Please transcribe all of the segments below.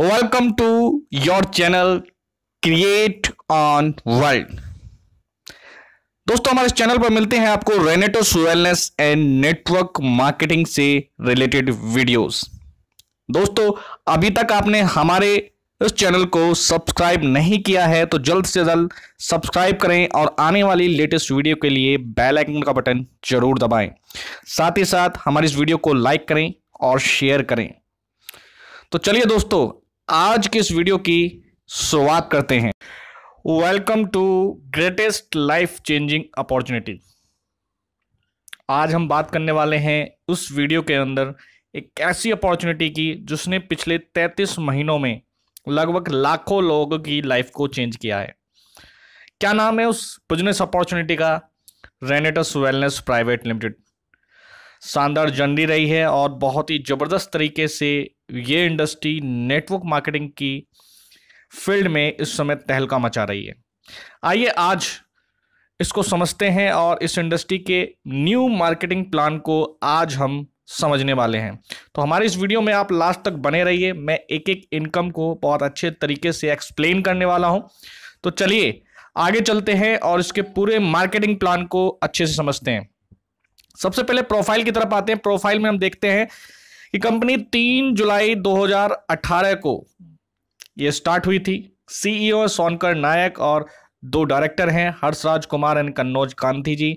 welcome to your channel create on world दोस्तों हमारे चैनल पर मिलते हैं आपको Renatus Wellness and network marketing से रिलेटेड वीडियोस दोस्तों अभी तक आपने हमारे इस चैनल को सब्सक्राइब नहीं किया है तो जल्द से जल्द सब्सक्राइब करें और आने वाली लेटेस्ट वीडियो के लिए बेल आइकन का बटन जरूर दबाएं साथ ही साथ हमारी इस वीडियो को लाइक करें और शेयर करें तो चलिए दोस्तों आज के इस वीडियो की शुरुआत करते हैं welcome to greatest life changing opportunity आज हम बात करने वाले हैं उस वीडियो के अंदर एक ऐसी अपॉर्चुनिटी की जिसने पिछले 33 महीनों में लगभग लाखों लोगों की लाइफ को चेंज किया है क्या नाम है उस बिजनेस अपॉर्चुनिटी का रेनेटस वेलनेस प्राइवेट लिमिटेड शानदार जर्नी रही है और बहुत ही ज़बरदस्त तरीके से ये इंडस्ट्री नेटवर्क मार्केटिंग की फील्ड में इस समय तहलका मचा रही है आइए आज इसको समझते हैं और इस इंडस्ट्री के न्यू मार्केटिंग प्लान को आज हम समझने वाले हैं तो हमारे इस वीडियो में आप लास्ट तक बने रहिए मैं एक एक इनकम को बहुत अच्छे तरीके से एक्सप्लेन करने वाला हूं तो चलिए आगे चलते हैं और इसके पूरे मार्केटिंग प्लान को अच्छे से समझते हैं सबसे पहले प्रोफाइल की तरफ आते हैं प्रोफाइल में हम देखते हैं कि कंपनी तीन जुलाई 2018 को ये स्टार्ट हुई थी सीईओ e सोनकर नायक और दो डायरेक्टर हैं Harshraj Kumar and Kannauj Kanti ji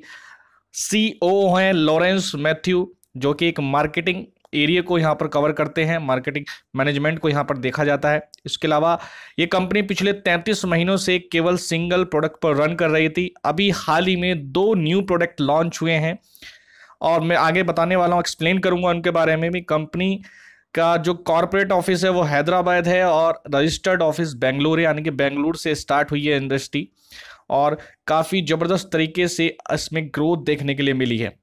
CO e हैं लॉरेंस मैथ्यू जो कि एक मार्केटिंग एरिया को यहां पर कवर करते हैं मार्केटिंग मैनेजमेंट को यहां पर देखा जाता है इसके अलावा ये कंपनी पिछले 33 महीनों से केवल सिंगल प्रोडक्ट पर रन कर रही थी अभी हाल ही में दो न्यू प्रोडक्ट लॉन्च हुए हैं और मैं आगे बताने वाला हूँ एक्सप्लेन करूँगा उनके बारे में भी कंपनी का जो कॉरपोरेट ऑफिस है वो हैदराबाद है और रजिस्टर्ड ऑफिस बेंगलोर है यानी कि बेंगलोर से स्टार्ट हुई है इंडस्ट्री और काफ़ी ज़बरदस्त तरीके से इसमें ग्रोथ देखने के लिए मिली है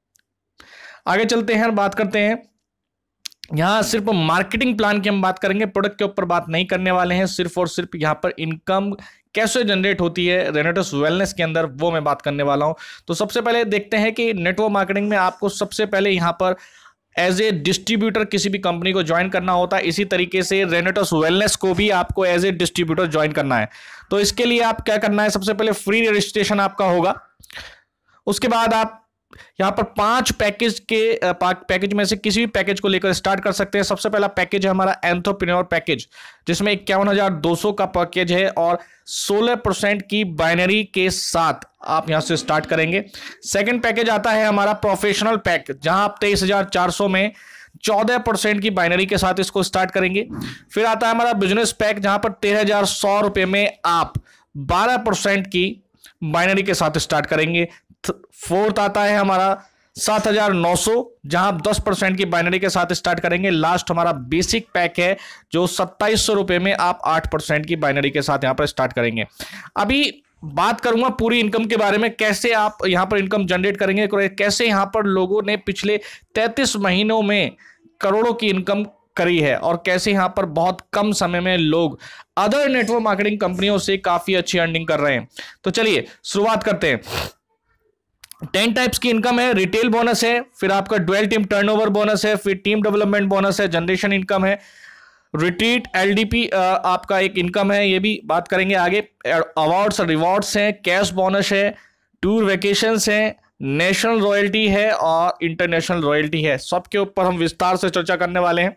आगे चलते हैं और बात करते हैं यहाँ सिर्फ मार्केटिंग प्लान की हम बात करेंगे प्रोडक्ट के ऊपर बात नहीं करने वाले हैं सिर्फ और सिर्फ यहाँ पर इनकम कैसे जनरेट होती है रेनेटस वेलनेस के अंदर वो मैं बात करने वाला हूँ तो सबसे पहले देखते हैं कि नेटवर्क मार्केटिंग में आपको सबसे पहले यहाँ पर एज ए डिस्ट्रीब्यूटर किसी भी कंपनी को ज्वाइन करना होता है इसी तरीके से रेनेटस वेलनेस को भी आपको एज ए डिस्ट्रीब्यूटर ज्वाइन करना है तो इसके लिए आप क्या करना है सबसे पहले फ्री रजिस्ट्रेशन आपका होगा उसके बाद आप यहां पर पांच पैकेज के पैकेज में से किसी भी पैकेज को लेकर स्टार्ट कर सकते हैं सबसे पहला पैकेज है हमारा एंथोप्रनोर पैकेज जिसमें इक्यावन हजार दो सौ का पैकेज है और सोलह परसेंट की बाइनरी के साथ आप यहां से स्टार्ट करेंगे सेकंड पैकेज आता है हमारा प्रोफेशनल पैक जहां आप तेईस हजार चार सौ में चौदह परसेंट की बाइनरी के साथ इसको स्टार्ट करेंगे फिर आता है हमारा बिजनेस पैक जहां पर तेरह हजार सौ रुपए में आप बारह परसेंट की बाइनरी के साथ स्टार्ट करेंगे फोर्थ आता है हमारा सात हजार नौ सौ जहां दस परसेंट की बाइनरी के साथ स्टार्ट करेंगे लास्ट हमारा बेसिक पैक है जो सत्ताईस सौ रुपए में आप आठ परसेंट की बाइनरी के साथ यहां पर स्टार्ट करेंगे अभी बात करूंगा पूरी इनकम के बारे में कैसे आप यहां पर इनकम जनरेट करेंगे कैसे यहां पर लोगों ने पिछले तैतीस महीनों में करोड़ों की इनकम करी है और कैसे यहां पर बहुत कम समय में लोग अदर नेटवर्क मार्केटिंग कंपनियों से काफी अच्छी अर्निंग कर रहे हैं तो चलिए शुरुआत करते हैं टेन टाइप्स की इनकम है रिटेल बोनस है फिर आपका ट्वेल्व टीम टर्नओवर बोनस है फिर टीम डेवलपमेंट बोनस है जनरेशन इनकम है रिट्रीट एलडीपी आपका एक इनकम है ये भी बात करेंगे आगे अवार्ड्स रिवॉर्ड्स हैं कैश बोनस है टूर वेकेशन है नेशनल रॉयल्टी है और इंटरनेशनल रॉयल्टी है सबके ऊपर हम विस्तार से चर्चा करने वाले हैं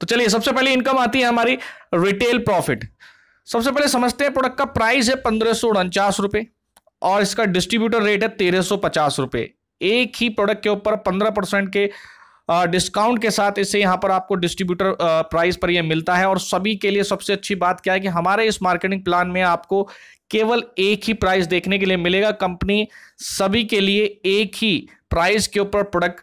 तो चलिए सबसे पहले इनकम आती है हमारी रिटेल प्रॉफिट सबसे पहले समझते हैं प्रोडक्ट का प्राइस है पंद्रह सौ उनचास रुपए और इसका डिस्ट्रीब्यूटर रेट है तेरह सौ पचास रुपए एक ही प्रोडक्ट के ऊपर पंद्रह परसेंट के डिस्काउंट के साथ इसे यहाँ पर आपको डिस्ट्रीब्यूटर प्राइस पर यह मिलता है और सभी के लिए सबसे अच्छी बात क्या है कि हमारे इस मार्केटिंग प्लान में आपको केवल एक ही प्राइस देखने के लिए मिलेगा कंपनी सभी के लिए एक ही प्राइस के ऊपर प्रोडक्ट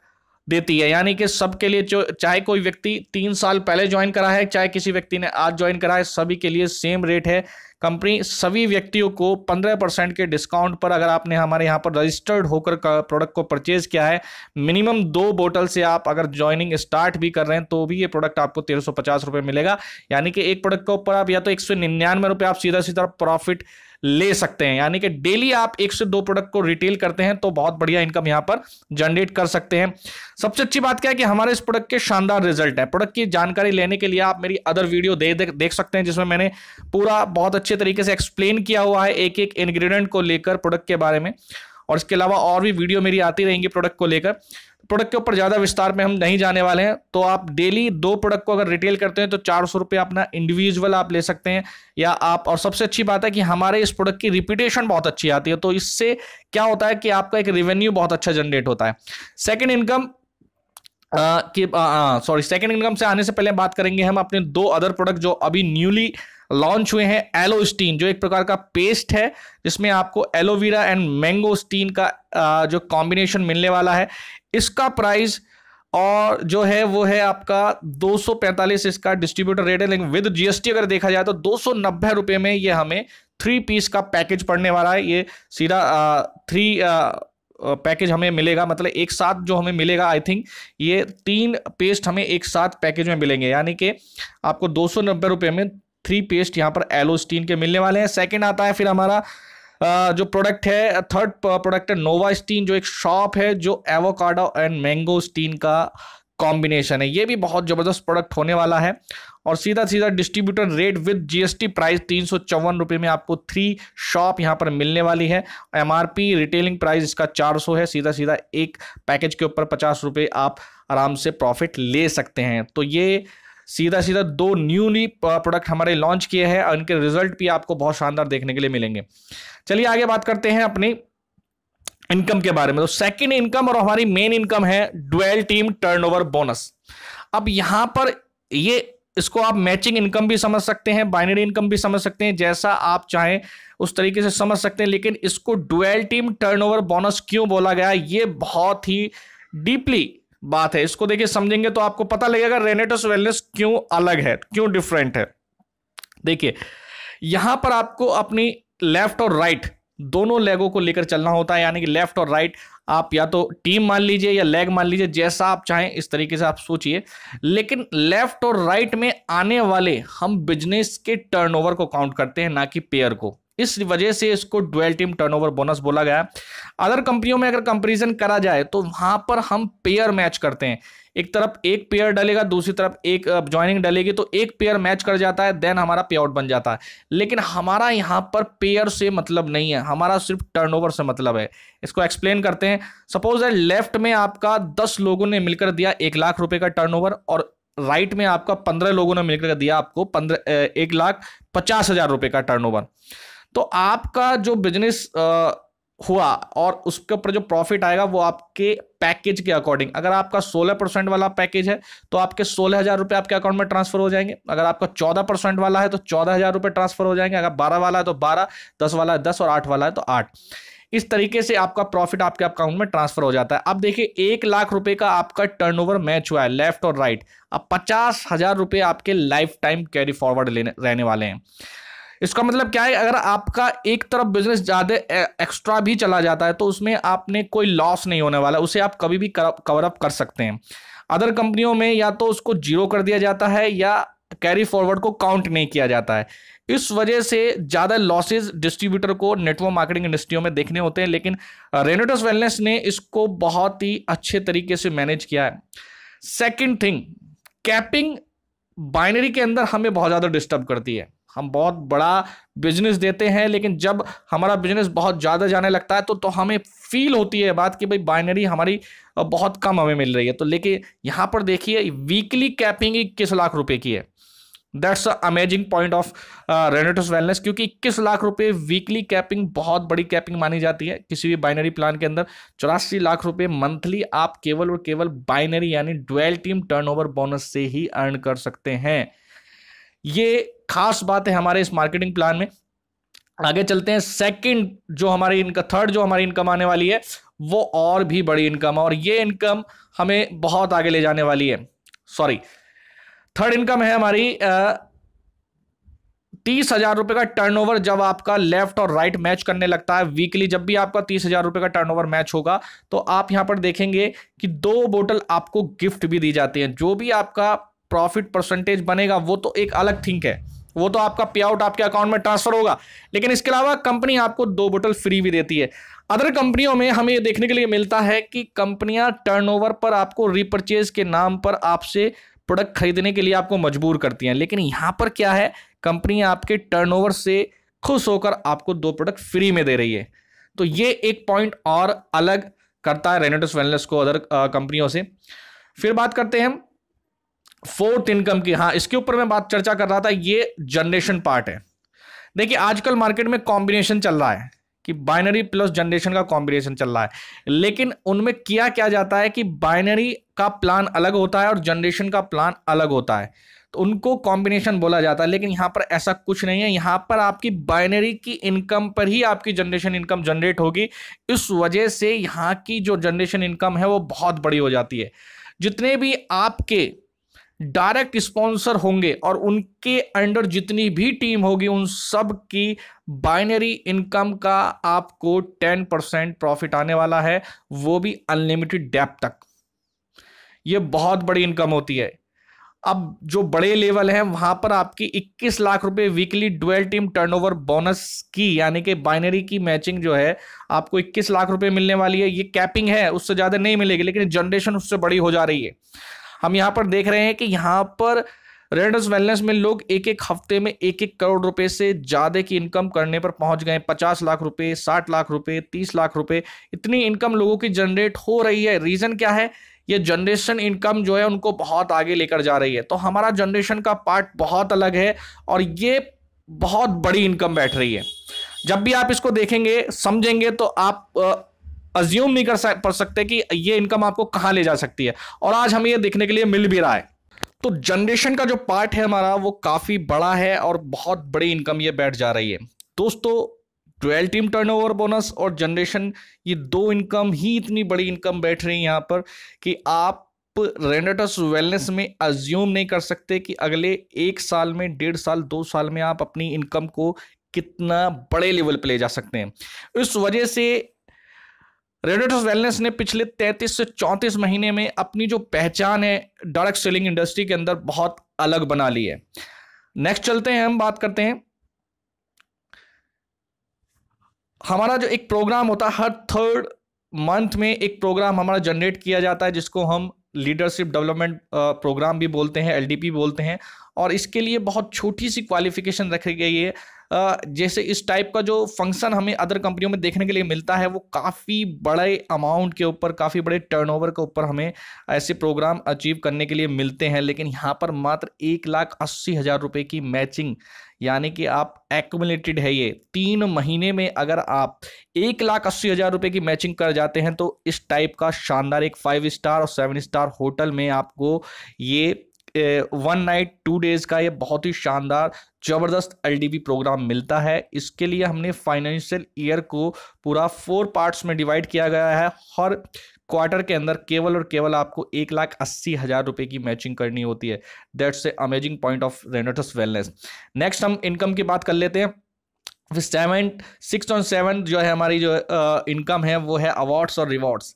देती है यानी कि सबके लिए जो चाहे कोई व्यक्ति तीन साल पहले ज्वाइन करा है चाहे किसी व्यक्ति ने आज ज्वाइन करा है सभी के लिए सेम रेट है कंपनी सभी व्यक्तियों को 15 परसेंट के डिस्काउंट पर अगर आपने हमारे यहाँ पर रजिस्टर्ड होकर प्रोडक्ट को परचेज किया है मिनिमम दो बोतल से आप अगर ज्वाइनिंग स्टार्ट भी कर रहे हैं तो भी ये प्रोडक्ट आपको तेरह सौ पचास रुपये मिलेगा यानी कि एक प्रोडक्ट के ऊपर आप या तो एक सौ निन्यानवे रुपये आप सीधा सीधा प्रॉफिट ले सकते हैं यानी कि डेली आप एक से दो प्रोडक्ट को रिटेल करते हैं तो बहुत बढ़िया इनकम यहां पर जनरेट कर सकते हैं सबसे अच्छी बात क्या है कि हमारे इस प्रोडक्ट के शानदार रिजल्ट है प्रोडक्ट की जानकारी लेने के लिए आप मेरी अदर वीडियो दे, दे, देख सकते हैं जिसमें मैंने पूरा बहुत अच्छे तरीके से एक्सप्लेन किया हुआ है एक एक इन्ग्रीडियंट को लेकर प्रोडक्ट के बारे में और इसके अलावा और भी वीडियो मेरी आती रहेंगी प्रोडक्ट को लेकर प्रोडक्ट के ऊपर ज़्यादा विस्तार में हम नहीं जाने वाले हैं तो आप डेली दो प्रोडक्ट को अगर रिटेल करते हैं तो चार सौ रुपये अपना इंडिविजुअल आप ले सकते हैं या आप और सबसे अच्छी बात है कि हमारे इस प्रोडक्ट की रिपीटेशन बहुत अच्छी आती है तो इससे क्या होता है कि आपका एक रेवेन्यू बहुत अच्छा जनरेट होता है सेकेंड इनकम कि सॉरी सेकेंड इनकम से आने से पहले बात करेंगे हम अपने दो अदर प्रोडक्ट जो अभी न्यूली लॉन्च हुए हैं एलो स्टीन जो एक प्रकार का पेस्ट है जिसमें आपको एलोवेरा एंड मैंगो स्टीन का जो कॉम्बिनेशन मिलने वाला है इसका प्राइस और जो है वो है आपका 245 इसका डिस्ट्रीब्यूटर रेट है लेकिन विद जीएसटी अगर देखा जाए तो दो सौ में ये हमें थ्री पीस का पैकेज पड़ने वाला है ये सीधा थ्री पैकेज हमें मिलेगा मतलब एक साथ जो हमें मिलेगा आई थिंक ये तीन पेस्ट हमें एक साथ पैकेज में मिलेंगे यानी कि आपको दो सौ में थ्री पेस्ट यहाँ पर एलोस्टीन के मिलने वाले हैं सेकेंड आता है फिर हमारा जो प्रोडक्ट है थर्ड प्रोडक्ट है नोवा स्टीन जो एक शॉप है जो एवोकाडो एंड मैंगो स्टीन का कॉम्बिनेशन है ये भी बहुत ज़बरदस्त प्रोडक्ट होने वाला है और सीधा सीधा distributor rate with GST price तीन सौ चौवन रुपये में आपको थ्री शॉप यहाँ पर मिलने वाली है एमआरपी रिटेलिंग प्राइस इसका चार सौ है सीधा सीधा एक पैकेज के ऊपर पचास रुपये आप आराम से प्रॉफिट ले सकते हैं तो ये सीधा सीधा दो न्यूली प्रोडक्ट हमारे लॉन्च किए हैं और इनके रिजल्ट भी आपको बहुत शानदार देखने के लिए मिलेंगे चलिए आगे बात करते हैं अपनी इनकम के बारे में तो सेकंड इनकम और हमारी मेन इनकम है डुएल टीम टर्नओवर बोनस अब यहां पर ये इसको आप मैचिंग इनकम भी समझ सकते हैं बाइनरी इनकम भी समझ सकते हैं जैसा आप चाहें उस तरीके से समझ सकते हैं लेकिन इसको डुएल टीम टर्नओवर बोनस क्यों बोला गया ये बहुत ही डीपली बात है इसको देखिए समझेंगे तो आपको पता लगेगा रेनेटस वेलनेस क्यों अलग है क्यों डिफरेंट है देखिए यहां पर आपको अपनी लेफ्ट और राइट दोनों लेगों को लेकर चलना होता है यानी कि लेफ्ट और राइट आप या तो टीम मान लीजिए या लेग मान लीजिए जैसा आप चाहें इस तरीके से आप सोचिए लेकिन लेफ्ट और राइट में आने वाले हम बिजनेस के टर्नओवर को काउंट करते हैं ना कि पेयर को इस वजह से इसको डुअल टीम टर्नओवर बोनस बोला गया अदर कंपनियों में अगर कंपेरिजन करा जाए तो वहां पर हम पेयर मैच करते हैं एक तरफ एक पेयर डलेगा दूसरी तरफ एक ज्वाइनिंग डलेगी तो एक पेयर मैच कर जाता है देन हमारा पे आउट बन जाता है लेकिन हमारा यहाँ पर पेयर से मतलब नहीं है हमारा सिर्फ टर्नओवर से मतलब है इसको एक्सप्लेन करते हैं सपोज है लेफ्ट में आपका दस लोगों ने मिलकर दिया एक लाख रुपए का टर्नओवर और राइट में आपका पंद्रह लोगों ने मिलकर दिया आपको पंद्रह एक लाख पचास हजार रुपए का टर्नओवर तो आपका जो बिजनेस हुआ और उसके ऊपर जो प्रॉफिट आएगा वो आपके पैकेज के अकॉर्डिंग अगर आपका 16 परसेंट वाला पैकेज है तो आपके सोलह हज़ार रुपये आपके अकाउंट में ट्रांसफर हो जाएंगे अगर आपका चौदह परसेंट वाला है तो चौदह हज़ार रुपये ट्रांसफर हो जाएंगे अगर बारह वाला है तो बारह दस वाला है दस और आठ वाला है तो आठ इस तरीके से आपका प्रॉफिट आपके अकाउंट में ट्रांसफर हो जाता है अब देखिए एक लाख रुपए का आपका टर्न मैच हुआ है लेफ्ट और राइट अब पचास हज़ार रुपये आपके लाइफ टाइम कैरी फॉरवर्ड लेने रहने वाले हैं इसका मतलब क्या है अगर आपका एक तरफ बिजनेस ज़्यादा एक्स्ट्रा भी चला जाता है तो उसमें आपने कोई लॉस नहीं होने वाला उसे आप कभी भी कवर अप कर सकते हैं अदर कंपनियों में या तो उसको जीरो कर दिया जाता है या कैरी फॉरवर्ड को काउंट नहीं किया जाता है इस वजह से ज़्यादा लॉसेज डिस्ट्रीब्यूटर को नेटवर्क मार्केटिंग इंडस्ट्रियों में देखने होते हैं लेकिन रेनोटस वेलनेस ने इसको बहुत ही अच्छे तरीके से मैनेज किया है सेकेंड थिंग कैपिंग बाइनरी के अंदर हमें बहुत ज़्यादा डिस्टर्ब करती है हम बहुत बड़ा बिजनेस देते हैं लेकिन जब हमारा बिजनेस बहुत ज़्यादा जाने लगता है तो तो हमें फील होती है बात कि भाई बाइनरी हमारी बहुत कम हमें मिल रही है तो लेकिन यहाँ पर देखिए वीकली कैपिंग इक्कीस लाख रुपए की है that's amazing point of Renatus Wellness क्योंकि इक्कीस लाख रुपए वीकली कैपिंग बहुत बड़ी कैपिंग मानी जाती है किसी भी बाइनरी प्लान के अंदर चौरासी लाख रुपए मंथली आप केवल और केवल बाइनरी यानी डुअल टीम टर्नओवर बोनस से ही अर्न कर सकते हैं ये खास बात है हमारे इस मार्केटिंग प्लान में आगे चलते हैं सेकंड जो हमारी इनका थर्ड जो हमारी इनकम आने वाली है वो और भी बड़ी इनकम है और ये इनकम हमें बहुत आगे ले जाने वाली है सॉरी थर्ड इनकम है हमारी आ, तीस हजार रुपए का टर्नओवर जब आपका लेफ्ट और राइट मैच करने लगता है वीकली जब भी आपका तीस हजार रुपए का टर्नओवर मैच होगा तो आप यहां पर देखेंगे कि दो बोतल आपको गिफ्ट भी दी जाती है जो भी आपका प्रॉफिट परसेंटेज बनेगा वो तो एक अलग थिंक है वो तो आपका पे आउट आपके अकाउंट में ट्रांसफर होगा लेकिन इसके अलावा कंपनी आपको दो बोतल फ्री भी देती है अदर कंपनियों में हमें ये देखने के लिए मिलता है कि कंपनियां टर्नओवर पर आपको रिपर्चेज के नाम पर आपसे प्रोडक्ट खरीदने के लिए आपको मजबूर करती हैं लेकिन यहाँ पर क्या है कंपनी आपके टर्नओवर से खुश होकर आपको दो प्रोडक्ट फ्री में दे रही है तो ये एक पॉइंट और अलग करता है रेनेटस वेलनेस को अदर कंपनियों uh, से फिर बात करते हैं हम फोर्थ इनकम की हाँ इसके ऊपर मैं बात चर्चा कर रहा था ये जनरेशन पार्ट है देखिए आजकल मार्केट में कॉम्बिनेशन चल रहा है कि बाइनरी प्लस जनरेशन का कॉम्बिनेशन चल रहा है लेकिन उनमें किया क्या जाता है कि बाइनरी का प्लान अलग होता है और जनरेशन का प्लान अलग होता है तो उनको कॉम्बिनेशन बोला जाता है लेकिन यहाँ पर ऐसा कुछ नहीं है यहाँ पर आपकी बाइनरी की इनकम पर ही आपकी जनरेशन इनकम जनरेट होगी इस वजह से यहाँ की जो जनरेशन इनकम है वो बहुत बड़ी हो जाती है जितने भी आपके डायरेक्ट स्पॉन्सर होंगे और उनके अंडर जितनी भी टीम होगी उन सब की बाइनरी इनकम का आपको टेन परसेंट प्रॉफिट आने वाला है वो भी अनलिमिटेड डेप तक ये बहुत बड़ी इनकम होती है अब जो बड़े लेवल हैं वहां पर आपकी 21 लाख रुपए weekly dual team turnover bonus की यानी कि बाइनरी की मैचिंग जो है आपको 21 लाख रुपए मिलने वाली है ये कैपिंग है उससे ज़्यादा नहीं मिलेगी लेकिन जनरेशन उससे बड़ी हो जा रही है हम यहाँ पर देख रहे हैं कि यहाँ पर रेडर्स वेलनेस में लोग एक एक हफ्ते में एक एक करोड़ रुपए से ज़्यादा की इनकम करने पर पहुंच गए पचास लाख रुपए साठ लाख रुपए तीस लाख रुपए इतनी इनकम लोगों की जनरेट हो रही है रीज़न क्या है ये जनरेशन इनकम जो है उनको बहुत आगे लेकर जा रही है तो हमारा जनरेशन का पार्ट बहुत अलग है और ये बहुत बड़ी इनकम बैठ रही है जब भी आप इसको देखेंगे समझेंगे तो आप अज्यूम नहीं कर पड़ सकते कि ये इनकम आपको कहां ले जा सकती है और आज हमें ये देखने के लिए मिल भी रहा है तो जनरेशन का जो पार्ट है हमारा वो काफ़ी बड़ा है और बहुत बड़ी इनकम ये बैठ जा रही है दोस्तों ट्वेल्व टीम टर्नओवर बोनस और जनरेशन ये दो इनकम ही इतनी बड़ी इनकम बैठ रही है यहां पर कि आप रेनेटस वेलनेस में अज्यूम नहीं कर सकते कि अगले एक साल में डेढ़ साल दो साल में आप अपनी इनकम को कितना बड़े लेवल पर ले जा सकते हैं इस वजह से रेडिटर्स वेलनेस ने पिछले 33 से 34 महीने में अपनी जो पहचान है डायरेक्ट सेलिंग इंडस्ट्री के अंदर बहुत अलग बना ली है नेक्स्ट चलते हैं हम बात करते हैं हमारा जो एक प्रोग्राम होता है हर थर्ड मंथ में एक प्रोग्राम हमारा जनरेट किया जाता है जिसको हम लीडरशिप डेवलपमेंट प्रोग्राम भी बोलते हैं एलडीपी बोलते हैं और इसके लिए बहुत छोटी सी क्वालिफिकेशन रखी गई है जैसे इस टाइप का जो फंक्शन हमें अदर कंपनियों में देखने के लिए मिलता है वो काफ़ी बड़े अमाउंट के ऊपर काफ़ी बड़े टर्नओवर के ऊपर हमें ऐसे प्रोग्राम अचीव करने के लिए मिलते हैं लेकिन यहाँ पर मात्र एक लाख अस्सी हज़ार रुपये की मैचिंग यानी कि आप एक्यूमुलेटेड है ये तीन महीने में अगर आप एक लाख अस्सी हज़ार रुपये की मैचिंग कर जाते हैं तो इस टाइप का शानदार एक फाइव स्टार और सेवन स्टार होटल में आपको ये वन नाइट टू डेज का ये बहुत ही शानदार जबरदस्त एल प्रोग्राम मिलता है इसके लिए हमने फाइनेंशियल ईयर को पूरा फोर पार्ट्स में डिवाइड किया गया है हर क्वार्टर के अंदर केवल और केवल आपको एक लाख अस्सी हज़ार रुपये की मैचिंग करनी होती है that's a amazing point of Renatus Wellness next हम इनकम की बात कर लेते हैं सेवन सिक्स ऑन सेवन जो है हमारी जो इनकम है वो है अवार्ड्स और रिवॉर्ड्स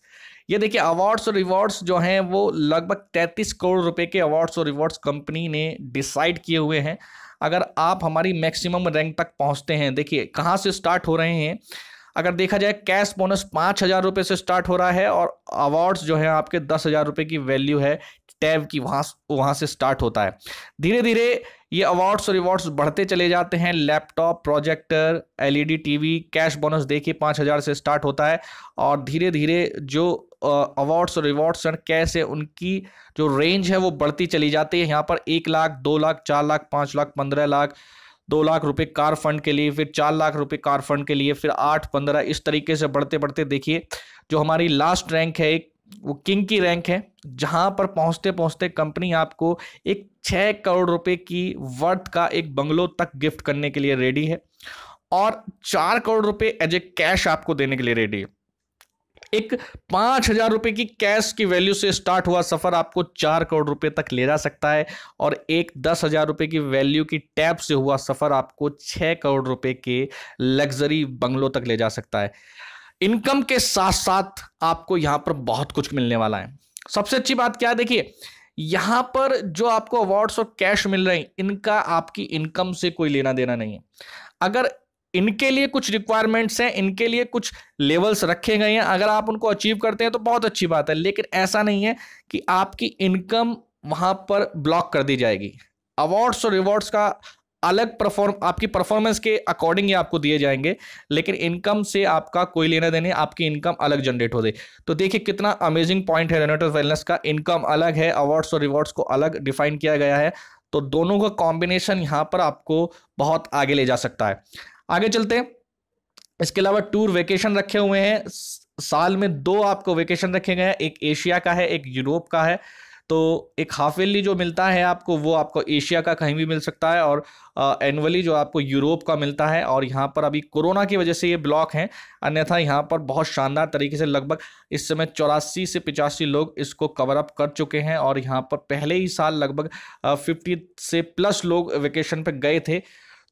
ये देखिए अवार्ड्स और रिवॉर्ड्स जो हैं वो लगभग तैंतीस करोड़ रुपए के अवार्ड्स और रिवॉर्ड्स कंपनी ने डिसाइड किए हुए हैं अगर आप हमारी मैक्सिमम रैंक तक पहुंचते हैं देखिए कहाँ से स्टार्ट हो रहे हैं अगर देखा जाए कैश बोनस पाँच हज़ार रुपये से स्टार्ट हो रहा है और अवार्ड्स जो है आपके दस हज़ार रुपये की वैल्यू है टैब की वहाँ वहाँ से स्टार्ट होता है धीरे धीरे ये अवार्ड्स और रिवॉर्ड्स बढ़ते चले जाते हैं laptop projector LED TV cash bonus देखिए पाँच हज़ार से स्टार्ट होता है और धीरे धीरे जो अवार्ड्स और रिवॉर्ड्स एंड कैश है उनकी जो रेंज है वो बढ़ती चली जाती है यहाँ पर एक लाख दो लाख चार लाख पाँच लाख पंद्रह लाख दो लाख रुपए कार फंड के लिए फिर चार लाख रुपए कार फंड के लिए फिर आठ पंद्रह इस तरीके से बढ़ते बढ़ते देखिए जो हमारी लास्ट रैंक है एक वो किंग की रैंक है जहां पर पहुंचते पहुंचते कंपनी आपको एक छः करोड़ रुपए की वर्थ का एक बंगलो तक गिफ्ट करने के लिए रेडी है और चार करोड़ रुपए एज ए कैश आपको देने के लिए रेडी है एक पाँच हजार रुपये की कैश की वैल्यू से स्टार्ट हुआ सफ़र आपको चार करोड़ रुपए तक ले जा सकता है और एक दस हजार रुपये की वैल्यू की टैब से हुआ सफ़र आपको छः करोड़ रुपए के लग्जरी बंगलों तक ले जा सकता है इनकम के साथ साथ आपको यहाँ पर बहुत कुछ मिलने वाला है सबसे अच्छी बात क्या है देखिए यहाँ पर जो आपको अवार्ड्स और कैश मिल रहे हैं इनका आपकी इनकम से कोई लेना देना नहीं है अगर इनके लिए कुछ रिक्वायरमेंट्स हैं इनके लिए कुछ लेवल्स रखे गए हैं अगर आप उनको अचीव करते हैं तो बहुत अच्छी बात है लेकिन ऐसा नहीं है कि आपकी इनकम वहां पर ब्लॉक कर दी जाएगी अवार्ड्स और रिवॉर्ड्स का अलग परफॉर्म आपकी परफॉर्मेंस के अकॉर्डिंग ही आपको दिए जाएंगे लेकिन इनकम से आपका कोई लेना देने आपकी इनकम अलग जनरेट हो दे तो देखिए कितना अमेजिंग पॉइंट है रेनेटर वेलनेस का इनकम अलग है अवार्ड्स और रिवॉर्ड्स को अलग डिफाइन किया गया है तो दोनों का कॉम्बिनेशन यहाँ पर आपको बहुत आगे ले जा सकता है आगे चलते हैं इसके अलावा टूर वेकेशन रखे हुए हैं साल में दो आपको वेकेशन रखे गए हैं एक एशिया का है एक यूरोप का है तो एक हाफ ईयरली जो मिलता है आपको वो आपको एशिया का कहीं भी मिल सकता है और एनुअली जो आपको यूरोप का मिलता है और यहाँ पर अभी कोरोना की वजह से ये ब्लॉक हैं अन्यथा यहाँ पर बहुत शानदार तरीके से लगभग इस समय चौरासी से पिचासी लोग इसको कवर अप कर चुके हैं और यहाँ पर पहले ही साल लगभग फिफ्टी से प्लस लोग वेकेशन पर गए थे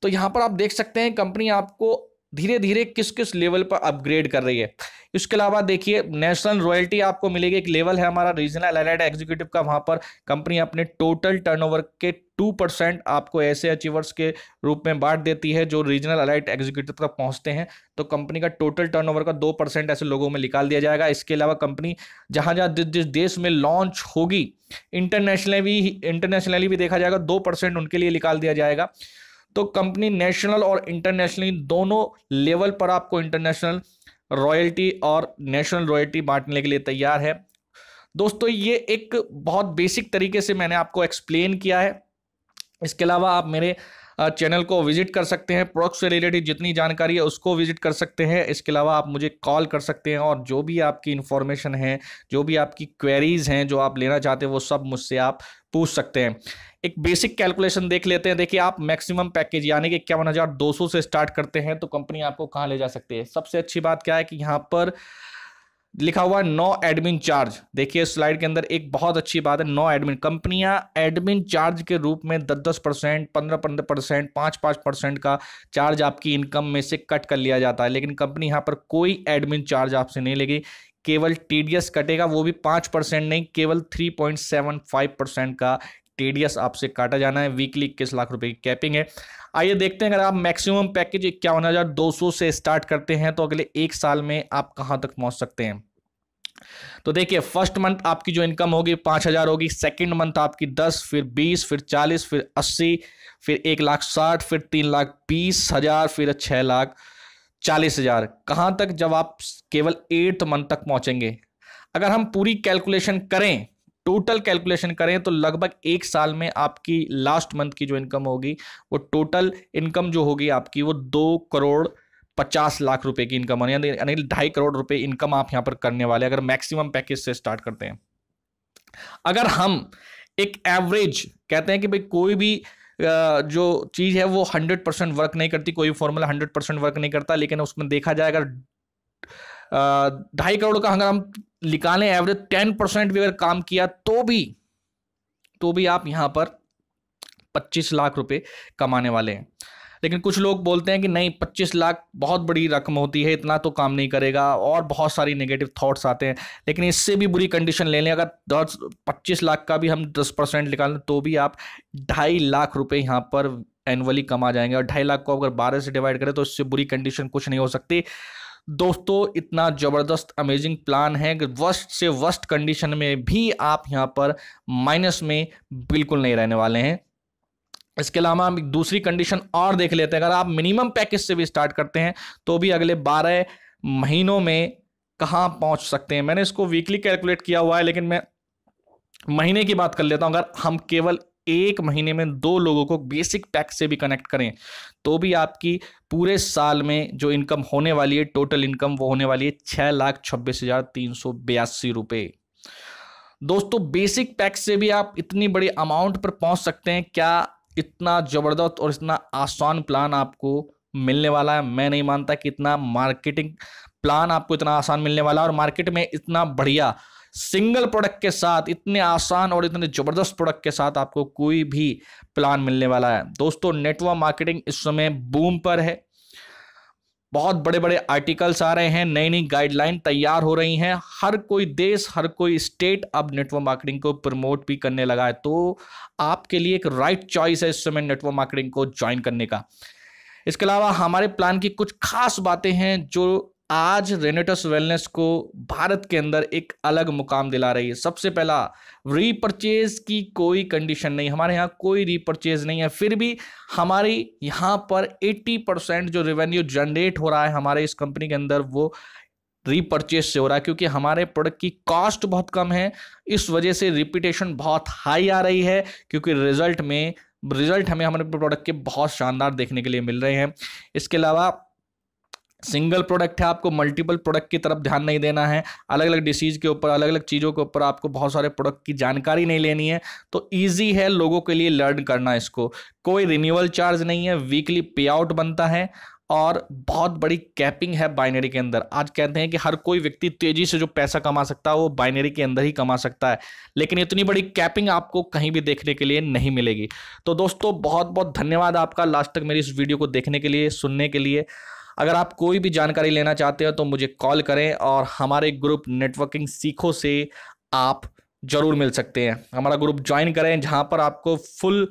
तो यहाँ पर आप देख सकते हैं कंपनी आपको धीरे धीरे किस किस लेवल पर अपग्रेड कर रही है इसके अलावा देखिए नेशनल रॉयल्टी आपको मिलेगी एक लेवल है हमारा रीजनल एलाइड एग्जीक्यूटिव का वहाँ पर कंपनी अपने टोटल टर्नओवर के टू परसेंट आपको ऐसे अचीवर्स के रूप में बांट देती है जो रीजनल अलाइट एग्जीक्यूटिव तक पहुंचते हैं तो कंपनी का टोटल टर्नओवर का दो परसेंट ऐसे लोगों में निकाल दिया जाएगा इसके अलावा कंपनी जहां जहां जिस जिस देश में लॉन्च होगी इंटरनेशनली भी इंटरनेशनली भी देखा जाएगा दो परसेंट उनके लिए निकाल दिया जाएगा तो कंपनी नेशनल और इंटरनेशनली दोनों लेवल पर आपको इंटरनेशनल रॉयल्टी और नेशनल रॉयल्टी बांटने के लिए तैयार है दोस्तों ये एक बहुत बेसिक तरीके से मैंने आपको एक्सप्लेन किया है इसके अलावा आप मेरे चैनल को विजिट कर सकते हैं प्रोडक्ट से रिलेटेड जितनी जानकारी है उसको विजिट कर सकते हैं इसके अलावा आप मुझे कॉल कर सकते हैं और जो भी आपकी इन्फॉर्मेशन है जो भी आपकी क्वेरीज़ हैं जो आप लेना चाहते हैं वो सब मुझसे आप पूछ सकते हैं एक बेसिक कैलकुलेशन देख लेते हैं देखिए आप मैक्सिमम पैकेज यानी कि इक्यावन हज़ार दो सौ से स्टार्ट करते हैं तो कंपनी आपको कहाँ ले जा सकती है सबसे अच्छी बात क्या है कि यहाँ पर लिखा हुआ है नो एडमिन चार्ज देखिए स्लाइड के अंदर एक बहुत अच्छी बात है नो एडमिन कंपनियां एडमिन चार्ज के रूप में दस दस परसेंट पंद्रह पंद्रह परसेंट पाँच पाँच परसेंट का चार्ज आपकी इनकम में से कट कर लिया जाता है लेकिन कंपनी यहां पर कोई एडमिन चार्ज आपसे नहीं लेगी केवल टीडीएस कटेगा वो भी पाँच परसेंट नहीं केवल three point seven five percent का टीडीएस आपसे काटा जाना है वीकली इक्कीस लाख रुपए की कैपिंग है आइए देखते हैं अगर आप मैक्सिमम पैकेज इक्यावन हज़ार दो सौ से स्टार्ट करते हैं तो अगले एक साल में आप कहाँ तक पहुँच सकते हैं तो देखिए फर्स्ट मंथ आपकी जो इनकम होगी पाँच हज़ार होगी सेकंड मंथ आपकी दस फिर बीस फिर चालीस फिर अस्सी फिर एक लाख साठ फिर तीन लाख बीस हज़ार फिर छः लाख चालीस हजार कहां तक जब आप केवल एट्थ मंथ तक पहुंचेंगे अगर हम पूरी कैलकुलेशन करें टोटल कैलकुलेशन करें तो लगभग एक साल में आपकी लास्ट मंथ की जो इनकम होगी वो टोटल इनकम जो होगी आपकी वो दो करोड़ पचास लाख रुपए की इनकम होने यानी ढाई करोड़ रुपए इनकम आप यहां पर करने वाले अगर मैक्सिमम पैकेज से स्टार्ट करते हैं अगर हम एक एवरेज कहते हैं कि भाई कोई भी जो चीज़ है वो हंड्रेड परसेंट वर्क नहीं करती कोई फॉर्मूला हंड्रेड परसेंट वर्क नहीं करता लेकिन उसमें देखा जाए अगर ढाई करोड़ का अगर हम निकालें एवरेज टेन परसेंट भी अगर काम किया तो भी तो भी आप यहाँ पर पच्चीस लाख रुपए कमाने वाले हैं लेकिन कुछ लोग बोलते हैं कि नहीं पच्चीस लाख बहुत बड़ी रकम होती है इतना तो काम नहीं करेगा और बहुत सारी नेगेटिव थाट्स आते हैं लेकिन इससे भी बुरी कंडीशन ले लें अगर दस पच्चीस लाख का भी हम दस परसेंट निकालें तो भी आप ढाई लाख रुपये यहाँ पर एनुअली कमा जाएंगे और ढाई लाख को अगर बारह से डिवाइड करें तो इससे बुरी कंडीशन कुछ नहीं हो सकती दोस्तों इतना ज़बरदस्त अमेजिंग प्लान है कि वर्स्ट से वर्स्ट कंडीशन में भी आप यहाँ पर माइनस में बिल्कुल नहीं रहने वाले हैं इसके अलावा हम दूसरी कंडीशन और देख लेते हैं अगर आप मिनिमम पैकेज से भी स्टार्ट करते हैं तो भी अगले बारह महीनों में कहाँ पहुँच सकते हैं मैंने इसको वीकली कैलकुलेट किया हुआ है लेकिन मैं महीने की बात कर लेता हूँ अगर हम केवल एक महीने में दो लोगों को बेसिक पैक से भी कनेक्ट करें तो भी आपकी पूरे साल में जो इनकम होने वाली है टोटल इनकम वो होने वाली है छः लाख छब्बीस हज़ार तीन सौ बयासी रुपये दोस्तों बेसिक पैक से भी आप इतनी बड़ी अमाउंट पर पहुंच सकते हैं क्या इतना ज़बरदस्त और इतना आसान प्लान आपको मिलने वाला है मैं नहीं मानता कि इतना मार्केटिंग प्लान आपको इतना आसान मिलने वाला है और मार्केट में इतना बढ़िया सिंगल प्रोडक्ट के साथ इतने आसान और इतने ज़बरदस्त प्रोडक्ट के साथ आपको कोई भी प्लान मिलने वाला है दोस्तों नेटवर्क मार्केटिंग इस समय बूम पर है बहुत बड़े बड़े आर्टिकल्स आ रहे हैं नई नई गाइडलाइन तैयार हो रही हैं हर कोई देश हर कोई स्टेट अब नेटवर्क मार्केटिंग को प्रमोट भी करने लगा है तो आपके लिए एक राइट चॉइस है इस समय नेटवर्क मार्केटिंग को ज्वाइन करने का इसके अलावा हमारे प्लान की कुछ खास बातें हैं जो आज रेनेटस वेलनेस को भारत के अंदर एक अलग मुकाम दिला रही है सबसे पहला रीपरचेज की कोई कंडीशन नहीं हमारे यहाँ कोई रीपरचेज नहीं है फिर भी हमारी यहाँ पर 80 परसेंट जो रेवेन्यू जनरेट हो रहा है हमारे इस कंपनी के अंदर वो रीपरचेज से हो रहा है क्योंकि हमारे प्रोडक्ट की कॉस्ट बहुत कम है इस वजह से रिपीटेशन बहुत हाई आ रही है क्योंकि रिजल्ट में रिजल्ट हमें हमारे प्रोडक्ट के बहुत शानदार देखने के लिए मिल रहे हैं इसके अलावा सिंगल प्रोडक्ट है आपको मल्टीपल प्रोडक्ट की तरफ ध्यान नहीं देना है अलग अलग डिसीज़ के ऊपर अलग अलग चीज़ों के ऊपर आपको बहुत सारे प्रोडक्ट की जानकारी नहीं लेनी है तो ईजी है लोगों के लिए लर्न करना इसको कोई रिन्यूअल चार्ज नहीं है वीकली पे आउट बनता है और बहुत बड़ी कैपिंग है बाइनरी के अंदर आज कहते हैं कि हर कोई व्यक्ति तेजी से जो पैसा कमा सकता है वो बाइनरी के अंदर ही कमा सकता है लेकिन इतनी बड़ी कैपिंग आपको कहीं भी देखने के लिए नहीं मिलेगी तो दोस्तों बहुत बहुत धन्यवाद आपका लास्ट तक मेरी इस वीडियो को देखने के लिए सुनने के लिए अगर आप कोई भी जानकारी लेना चाहते हो तो मुझे कॉल करें और हमारे ग्रुप नेटवर्किंग सीखो से आप जरूर मिल सकते हैं हमारा ग्रुप ज्वाइन करें जहां पर आपको फुल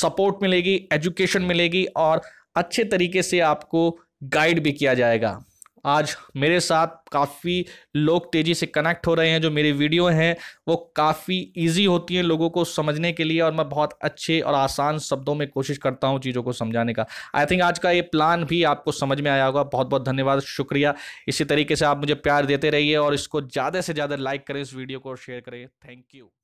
सपोर्ट मिलेगी एजुकेशन मिलेगी और अच्छे तरीके से आपको गाइड भी किया जाएगा आज मेरे साथ काफ़ी लोग तेज़ी से कनेक्ट हो रहे हैं जो मेरे वीडियो हैं वो काफ़ी इजी होती हैं लोगों को समझने के लिए और मैं बहुत अच्छे और आसान शब्दों में कोशिश करता हूँ चीज़ों को समझाने का आई थिंक आज का ये प्लान भी आपको समझ में आया होगा बहुत बहुत धन्यवाद शुक्रिया इसी तरीके से आप मुझे प्यार देते रहिए और इसको ज़्यादा से ज़्यादा लाइक करें इस वीडियो को शेयर करें थैंक यू